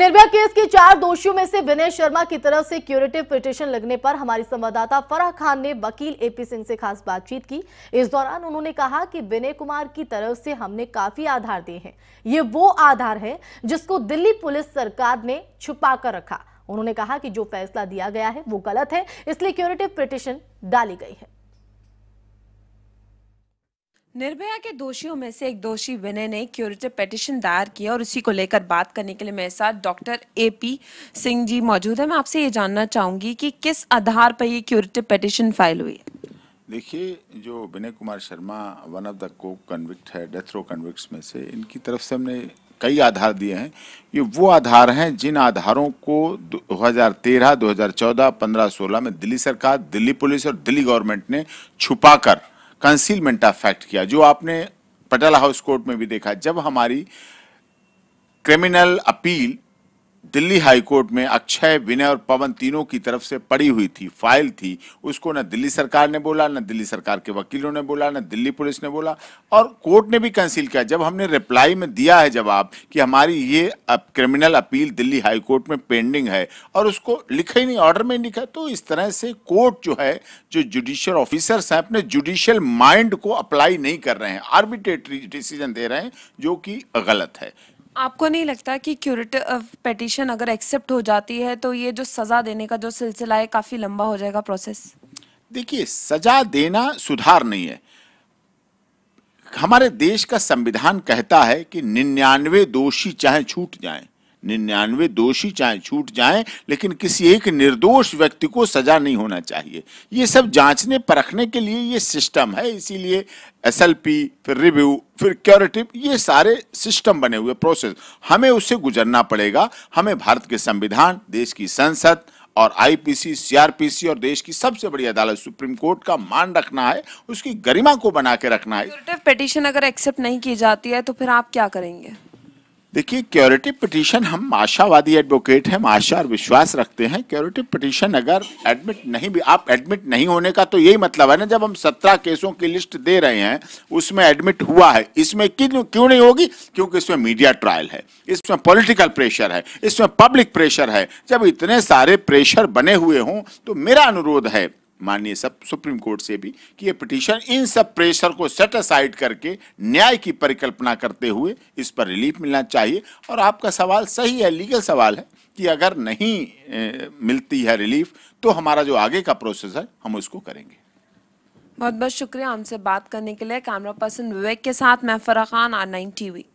Nirbhaya case के चार दोषियों में से विनय शर्मा की तरफ से क्यूरेटिव पिटिशन लगने पर हमारी संवाददाता फराह खान ने वकील एपी सिंह से खास बातचीत की इस दौरान उन्होंने कहा कि विनय कुमार की तरफ से हमने काफी आधार दिए हैं ये वो आधार है जिसको दिल्ली पुलिस सरकार ने छुपा कर रखा उन्होंने कहा कि जो फैसला दिया गया है वो गलत है इसलिए क्यूरेटिव पिटिशन डाली गई है निर्भया के दोषियों में से एक दोषी विनय ने क्यूरेटिव पिटिशन दायर किया और उसी को लेकर बात करने के लिए मेरे साथ डॉक्टर पी सिंह जी मौजूद है मैं आपसे ये जानना चाहूंगी कि किस आधार पर ये क्यूरेटिव पिटिशन फाइल हुई देखिए जो Vinay Kumar Sharma one of the को कन्विक्ट है डेथ रो कन्विक्ट में से इनकी तरफ से हमने कई आधार दिए हैं ये वो आधार हैं जिन आधारों को 2013, 2014, 15, 16 में दिल्ली सरकार दिल्ली पुलिस और दिल्ली गवर्नमेंट ने छुपाकर कंसीलमेंट ऑफ फैक्ट किया जो आपने पटेला हाउस कोर्ट में भी देखा जब हमारी क्रिमिनल अपील दिल्ली हाईकोर्ट में अक्षय विनय और पवन तीनों की तरफ से पड़ी हुई थी फाइल थी उसको न दिल्ली सरकार ने बोला न दिल्ली सरकार के वकीलों ने बोला न दिल्ली पुलिस ने बोला और कोर्ट ने भी कंसील किया जब हमने रिप्लाई में दिया है जवाब कि हमारी ये अप, क्रिमिनल अपील दिल्ली हाईकोर्ट में पेंडिंग है और उसको लिखा ही नहीं ऑर्डर में लिखा तो इस तरह से कोर्ट जो है जो जुडिशियल ऑफिसर्स हैं अपने जुडिशियल माइंड को अप्लाई नहीं कर रहे हैं आर्बिट्रेटरी डिसीजन दे रहे हैं जो कि गलत है आपको नहीं लगता कि क्यूरेटिव पेटिशन अगर एक्सेप्ट हो जाती है तो ये जो सज़ा देने का जो सिलसिला है काफ़ी लंबा हो जाएगा प्रोसेस देखिए सजा देना सुधार नहीं है हमारे देश का संविधान कहता है कि निन्यानवे दोषी चाहे छूट जाएं निन्यानवे दोषी चाहे छूट जाएं लेकिन किसी एक निर्दोष व्यक्ति को सजा नहीं होना चाहिए ये सब जांचने परखने के लिए ये सिस्टम है इसीलिए एसएलपी फिर रिव्यू फिर क्योरेटिव ये सारे सिस्टम बने हुए प्रोसेस हमें उससे गुजरना पड़ेगा हमें भारत के संविधान देश की संसद और आईपीसी सीआरपीसी और देश की सबसे बड़ी अदालत सुप्रीम कोर्ट का मान रखना है उसकी गरिमा को बना के रखना है पिटिशन अगर एक्सेप्ट नहीं की जाती है तो फिर आप क्या करेंगे देखिए क्योरिटी पिटीशन हम आशावादी एडवोकेट हैं आशा और विश्वास रखते हैं क्योरिटी पिटीशन अगर एडमिट नहीं भी आप एडमिट नहीं होने का तो यही मतलब है ना जब हम सत्रह केसों की लिस्ट दे रहे हैं उसमें एडमिट हुआ है इसमें क्यों क्यों नहीं होगी क्योंकि इसमें मीडिया ट्रायल है इसमें पॉलिटिकल प्रेशर है इसमें पब्लिक प्रेशर है जब इतने सारे प्रेशर बने हुए हों तो मेरा अनुरोध है माननीय सब सुप्रीम कोर्ट से भी कि ये पिटीशन इन सब प्रेशर को सेट असाइड करके न्याय की परिकल्पना करते हुए इस पर रिलीफ मिलना चाहिए और आपका सवाल सही है लीगल सवाल है कि अगर नहीं ए, मिलती है रिलीफ तो हमारा जो आगे का प्रोसेस है हम उसको करेंगे बहुत बहुत शुक्रिया हमसे बात करने के लिए कैमरा पर्सन विवेक के साथ मैं फरा खान आर नाइन टीवी